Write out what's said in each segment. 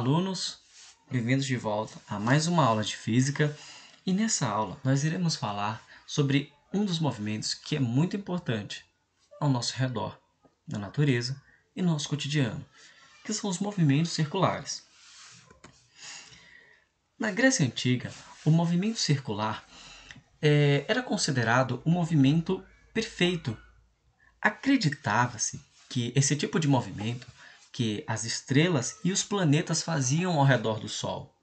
Alunos, bem-vindos de volta a mais uma aula de física. E nessa aula nós iremos falar sobre um dos movimentos que é muito importante ao nosso redor, na natureza e no nosso cotidiano, que são os movimentos circulares. Na Grécia Antiga, o movimento circular é, era considerado o um movimento perfeito. Acreditava-se que esse tipo de movimento que as estrelas e os planetas faziam ao redor do Sol.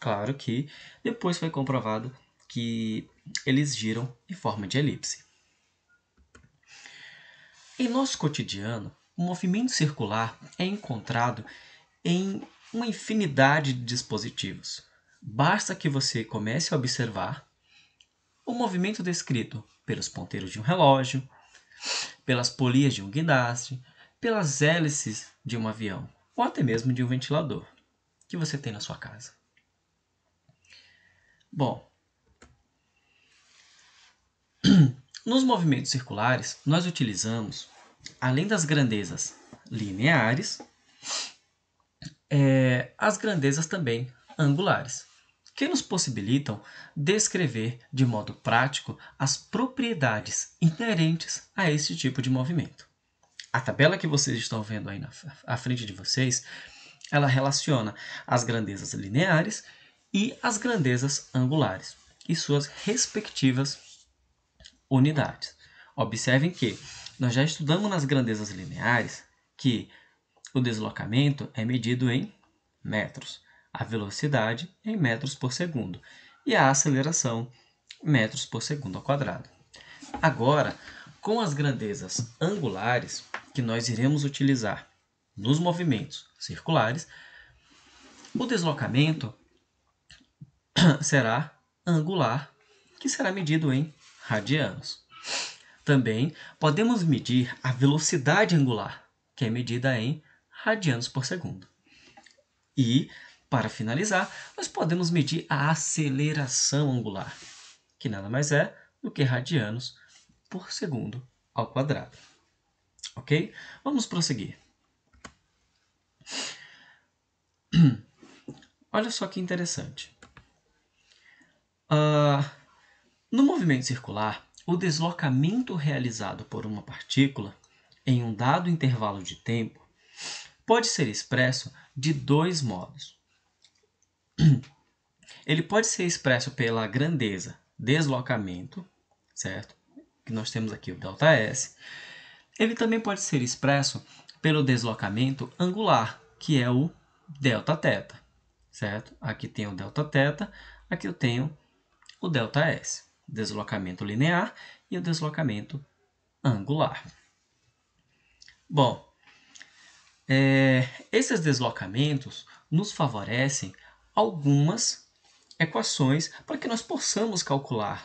Claro que depois foi comprovado que eles giram em forma de elipse. Em nosso cotidiano, o movimento circular é encontrado em uma infinidade de dispositivos. Basta que você comece a observar o movimento descrito pelos ponteiros de um relógio, pelas polias de um guindaste, pelas hélices de um avião ou até mesmo de um ventilador que você tem na sua casa. Bom, nos movimentos circulares, nós utilizamos, além das grandezas lineares, é, as grandezas também angulares, que nos possibilitam descrever de modo prático as propriedades inerentes a esse tipo de movimento. A tabela que vocês estão vendo aí na, à frente de vocês, ela relaciona as grandezas lineares e as grandezas angulares e suas respectivas unidades. Observem que nós já estudamos nas grandezas lineares que o deslocamento é medido em metros, a velocidade em metros por segundo e a aceleração metros por segundo ao quadrado. Agora, com as grandezas angulares, que nós iremos utilizar nos movimentos circulares, o deslocamento será angular, que será medido em radianos. Também podemos medir a velocidade angular, que é medida em radianos por segundo. E, para finalizar, nós podemos medir a aceleração angular, que nada mais é do que radianos por segundo ao quadrado. Ok? Vamos prosseguir. Olha só que interessante. Uh, no movimento circular, o deslocamento realizado por uma partícula em um dado intervalo de tempo pode ser expresso de dois modos. Ele pode ser expresso pela grandeza, deslocamento, certo? Que nós temos aqui o delta S, ele também pode ser expresso pelo deslocamento angular, que é o Δθ, certo? Aqui tem o Δθ, aqui eu tenho o ΔS, deslocamento linear e o deslocamento angular. Bom, é, esses deslocamentos nos favorecem algumas equações para que nós possamos calcular.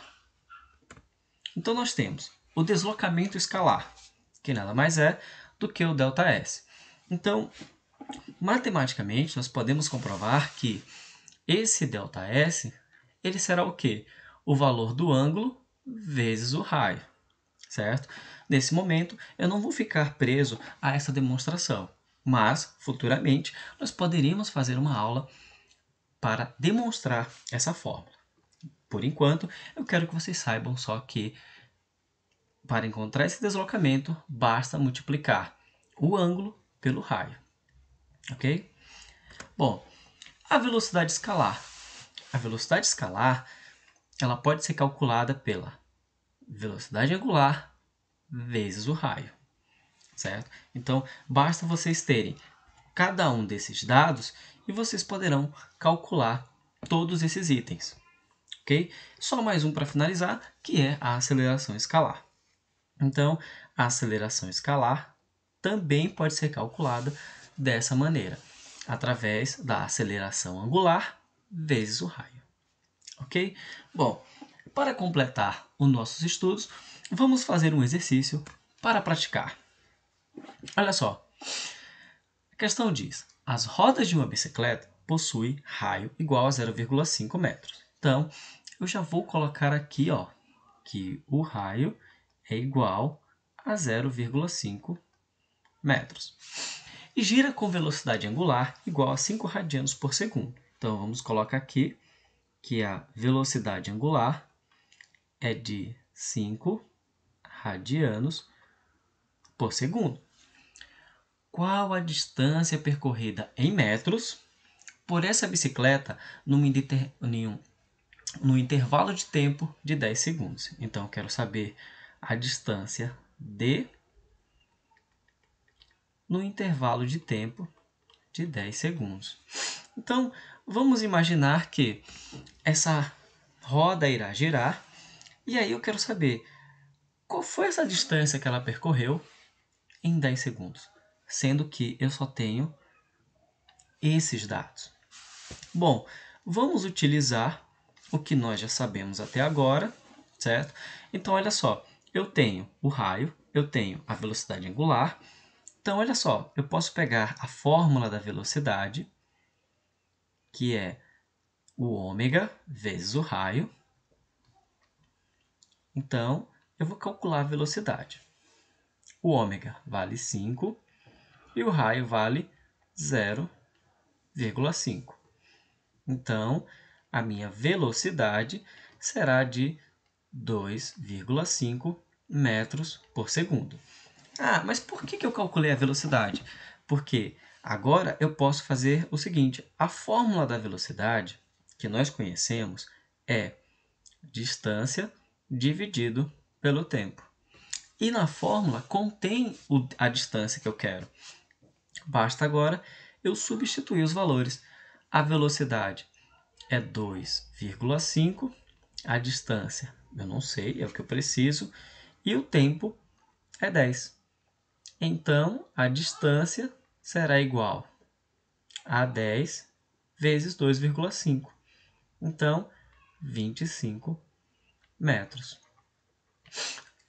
Então, nós temos o deslocamento escalar, que nada mais é do que o ΔS. Então, matematicamente, nós podemos comprovar que esse ΔS ele será o quê? O valor do ângulo vezes o raio, certo? Nesse momento, eu não vou ficar preso a essa demonstração, mas futuramente nós poderíamos fazer uma aula para demonstrar essa fórmula. Por enquanto, eu quero que vocês saibam só que para encontrar esse deslocamento, basta multiplicar o ângulo pelo raio. Ok? Bom, a velocidade escalar. A velocidade escalar ela pode ser calculada pela velocidade angular vezes o raio. Certo? Então, basta vocês terem cada um desses dados e vocês poderão calcular todos esses itens. Ok? Só mais um para finalizar, que é a aceleração escalar. Então, a aceleração escalar também pode ser calculada dessa maneira, através da aceleração angular vezes o raio. Ok? Bom, para completar os nossos estudos, vamos fazer um exercício para praticar. Olha só, a questão diz, as rodas de uma bicicleta possuem raio igual a 0,5 metros. Então, eu já vou colocar aqui ó, que o raio é igual a 0,5 metros. E gira com velocidade angular igual a 5 radianos por segundo. Então, vamos colocar aqui que a velocidade angular é de 5 radianos por segundo. Qual a distância percorrida em metros por essa bicicleta num, inter... num intervalo de tempo de 10 segundos? Então, eu quero saber a distância D no intervalo de tempo de 10 segundos. Então, vamos imaginar que essa roda irá girar, e aí eu quero saber qual foi essa distância que ela percorreu em 10 segundos, sendo que eu só tenho esses dados. Bom, vamos utilizar o que nós já sabemos até agora, certo? Então, olha só, eu tenho o raio, eu tenho a velocidade angular. Então, olha só, eu posso pegar a fórmula da velocidade, que é o ômega vezes o raio. Então, eu vou calcular a velocidade. O ômega vale 5 e o raio vale 0,5. Então, a minha velocidade será de 2,5 metros por segundo. Ah, mas por que, que eu calculei a velocidade? Porque agora eu posso fazer o seguinte: a fórmula da velocidade que nós conhecemos é distância dividido pelo tempo. E na fórmula contém a distância que eu quero. Basta agora eu substituir os valores. A velocidade é 2,5, a distância eu não sei, é o que eu preciso, e o tempo é 10. Então, a distância será igual a 10 vezes 2,5. Então, 25 metros.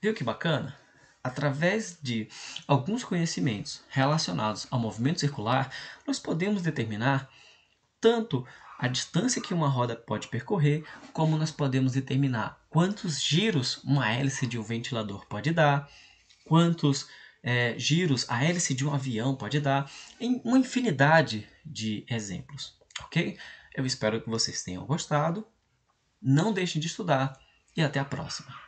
Viu que bacana? Através de alguns conhecimentos relacionados ao movimento circular, nós podemos determinar tanto a distância que uma roda pode percorrer, como nós podemos determinar quantos giros uma hélice de um ventilador pode dar, quantos é, giros a hélice de um avião pode dar, em uma infinidade de exemplos, ok? Eu espero que vocês tenham gostado, não deixem de estudar e até a próxima!